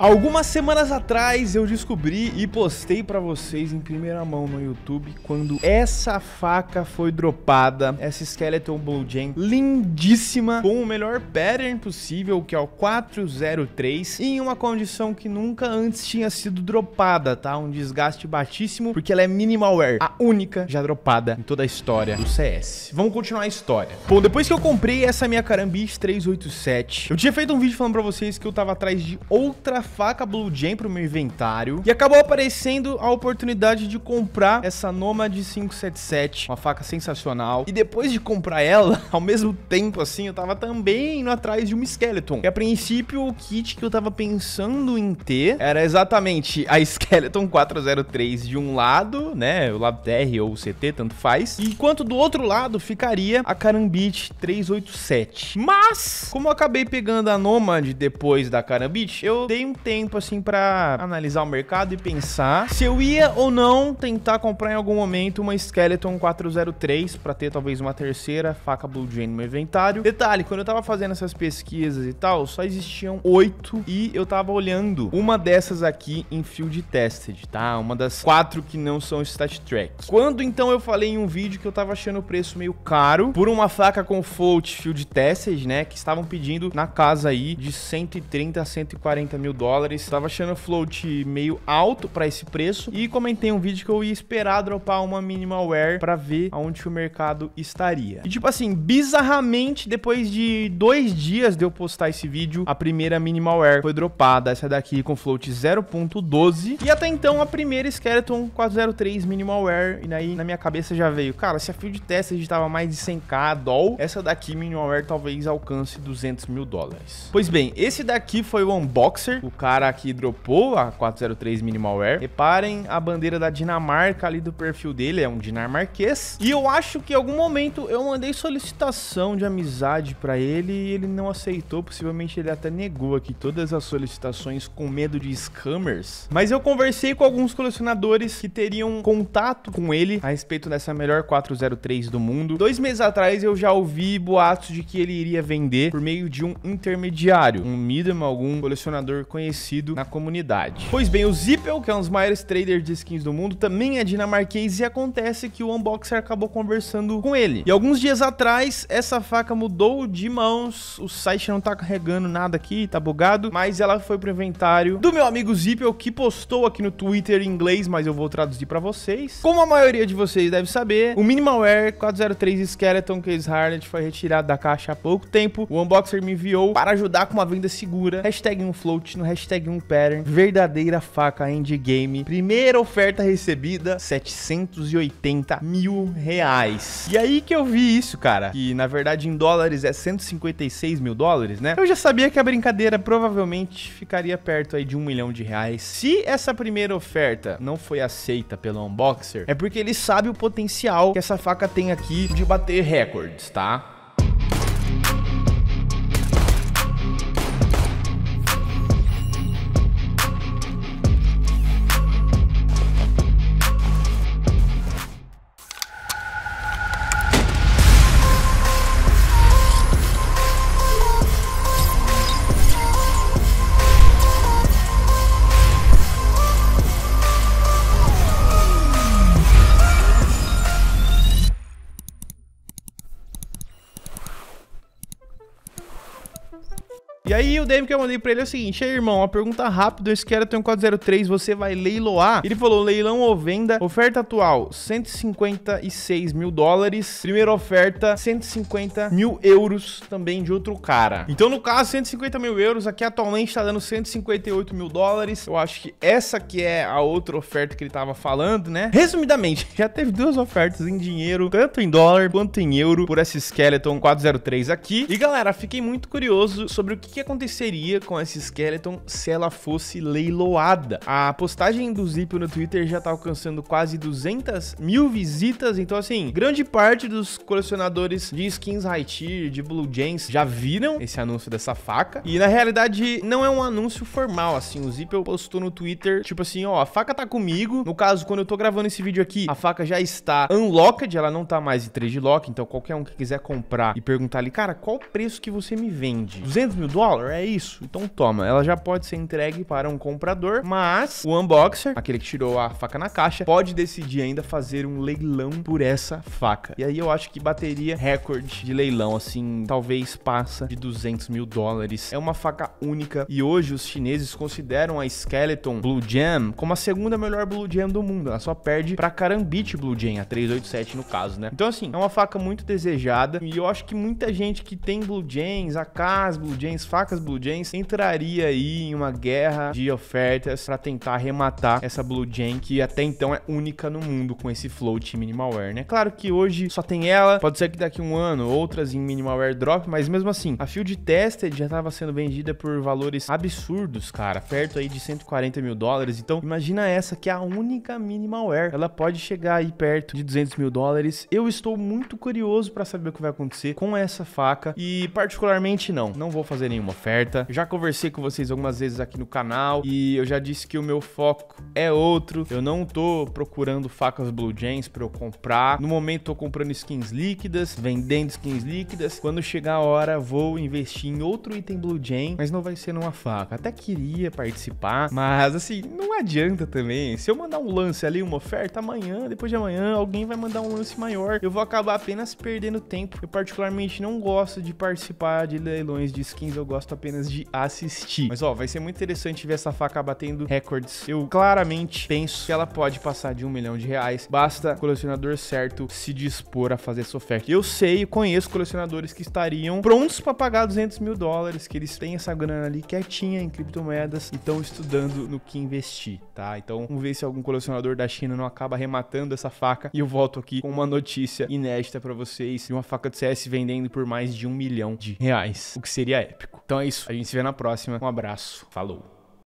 Algumas semanas atrás eu descobri e postei para vocês em primeira mão no YouTube quando essa faca foi dropada, essa Skeleton Jam, lindíssima, com o melhor pattern possível, que é o 403, em uma condição que nunca antes tinha sido dropada, tá? Um desgaste baixíssimo, porque ela é minimal wear, a única já dropada em toda a história do CS. Vamos continuar a história. Bom, depois que eu comprei essa minha Carambiche 387, eu tinha feito um vídeo falando para vocês que eu tava atrás de outra faca Blue Jam pro meu inventário. E acabou aparecendo a oportunidade de comprar essa Nomad 577, uma faca sensacional. E depois de comprar ela, ao mesmo tempo, assim, eu tava também indo atrás de um Skeleton. E a princípio, o kit que eu tava pensando em ter era exatamente a Skeleton 403 de um lado, né, o lado TR ou CT, tanto faz. E enquanto do outro lado ficaria a Carambit 387. Mas, como eu acabei pegando a Nomad depois da Carambit, eu dei um tempo, assim, para analisar o mercado e pensar se eu ia ou não tentar comprar em algum momento uma Skeleton 403 para ter talvez uma terceira faca Blue Jane no meu inventário. Detalhe, quando eu tava fazendo essas pesquisas e tal, só existiam oito e eu tava olhando uma dessas aqui em Field Tested, tá? Uma das quatro que não são Stat Track. Quando então eu falei em um vídeo que eu tava achando o preço meio caro por uma faca com Fold Field Tested, né? Que estavam pedindo na casa aí de 130 a 140 mil dólares dólares. Tava achando o float meio alto para esse preço e comentei um vídeo que eu ia esperar dropar uma minimalware para ver aonde o mercado estaria. E tipo assim, bizarramente, depois de dois dias de eu postar esse vídeo, a primeira minimalware foi dropada, essa daqui com float 0.12 e até então a primeira Skeleton 403 minimalware e daí na minha cabeça já veio, cara, se a field test estava mais de 100k doll, essa daqui minimalware talvez alcance 200 mil dólares. Pois bem, esse daqui foi o unboxer, o cara que dropou a 403 Minimalware. Reparem a bandeira da Dinamarca ali do perfil dele, é um dinamarquês. E eu acho que em algum momento eu mandei solicitação de amizade para ele e ele não aceitou, possivelmente ele até negou aqui todas as solicitações com medo de scammers. Mas eu conversei com alguns colecionadores que teriam contato com ele a respeito dessa melhor 403 do mundo. Dois meses atrás eu já ouvi boatos de que ele iria vender por meio de um intermediário, um medium, algum colecionador conhecido conhecido na comunidade. Pois bem, o Zippel, que é um dos maiores traders de skins do mundo, também é dinamarquês e acontece que o Unboxer acabou conversando com ele. E alguns dias atrás, essa faca mudou de mãos, o site não tá carregando nada aqui, tá bugado, mas ela foi pro inventário do meu amigo Zippel, que postou aqui no Twitter em inglês, mas eu vou traduzir pra vocês. Como a maioria de vocês deve saber, o Minimalware 403 Skeleton Case Harnet foi retirado da caixa há pouco tempo. O Unboxer me enviou para ajudar com uma venda segura. Hashtag um float no hashtag 1 pattern, verdadeira faca endgame. Primeira oferta recebida, 780 mil reais. E aí que eu vi isso, cara, que na verdade em dólares é 156 mil dólares, né? Eu já sabia que a brincadeira provavelmente ficaria perto aí de um milhão de reais. Se essa primeira oferta não foi aceita pelo unboxer, é porque ele sabe o potencial que essa faca tem aqui de bater recordes, tá? E aí o DM que eu mandei pra ele é o seguinte, aí irmão, uma pergunta rápida, esse cara tem um 403, você vai leiloar? Ele falou, leilão ou venda, oferta atual 156 mil dólares, primeira oferta 150 mil euros também de outro cara. Então no caso 150 mil euros, aqui atualmente tá dando 158 mil dólares, eu acho que essa que é a outra oferta que ele tava falando, né? Resumidamente, já teve duas ofertas em dinheiro, tanto em dólar quanto em euro, por esse Skeleton 403 aqui. E galera, fiquei muito curioso sobre o que que aconteceria com essa Skeleton se ela fosse leiloada. A postagem do Zip no Twitter já tá alcançando quase 200 mil visitas, então assim, grande parte dos colecionadores de skins high tier, de Blue James, já viram esse anúncio dessa faca, e na realidade não é um anúncio formal, assim, o Zip postou no Twitter, tipo assim, ó, a faca tá comigo, no caso, quando eu tô gravando esse vídeo aqui, a faca já está unlocked, ela não tá mais em de lock, então qualquer um que quiser comprar e perguntar ali, cara, qual o preço que você me vende? 200 mil dólares? dólar, é isso. Então toma, ela já pode ser entregue para um comprador, mas o unboxer, aquele que tirou a faca na caixa, pode decidir ainda fazer um leilão por essa faca. E aí eu acho que bateria recorde de leilão, assim, talvez passa de 200 mil dólares. É uma faca única e hoje os chineses consideram a Skeleton Blue Jam como a segunda melhor Blue Jam do mundo. Ela só perde pra Karambit Blue Jam, a 387 no caso, né? Então assim, é uma faca muito desejada e eu acho que muita gente que tem Blue Jams, AKs, Blue Jams facas Blue Jeans entraria aí em uma guerra de ofertas para tentar arrematar essa Blue Jane que até então é única no mundo com esse float minimalware, né? Claro que hoje só tem ela, pode ser que daqui um ano outras em minimalware drop, mas mesmo assim, a Field Tested já estava sendo vendida por valores absurdos, cara, perto aí de 140 mil dólares. Então, imagina essa que é a única minimalware, ela pode chegar aí perto de 200 mil dólares. Eu estou muito curioso para saber o que vai acontecer com essa faca e particularmente não, não vou fazer nenhum nenhuma oferta. Já conversei com vocês algumas vezes aqui no canal e eu já disse que o meu foco é outro. Eu não tô procurando facas Blue James para eu comprar. No momento tô comprando skins líquidas, vendendo skins líquidas. Quando chegar a hora, vou investir em outro item Blue Jam, mas não vai ser numa faca. Até queria participar, mas assim, não adianta também. Se eu mandar um lance ali, uma oferta amanhã, depois de amanhã, alguém vai mandar um lance maior. Eu vou acabar apenas perdendo tempo. Eu particularmente não gosto de participar de leilões de skins gosto apenas de assistir. Mas ó, vai ser muito interessante ver essa faca batendo recordes. Eu claramente penso que ela pode passar de um milhão de reais. Basta o colecionador certo se dispor a fazer essa oferta. Eu sei e conheço colecionadores que estariam prontos para pagar 200 mil dólares, que eles têm essa grana ali quietinha em criptomoedas e estão estudando no que investir, tá? Então vamos ver se algum colecionador da China não acaba arrematando essa faca e eu volto aqui com uma notícia inédita para vocês de uma faca de CS vendendo por mais de um milhão de reais, o que seria épico. Então é isso. A gente se vê na próxima. Um abraço. Falou.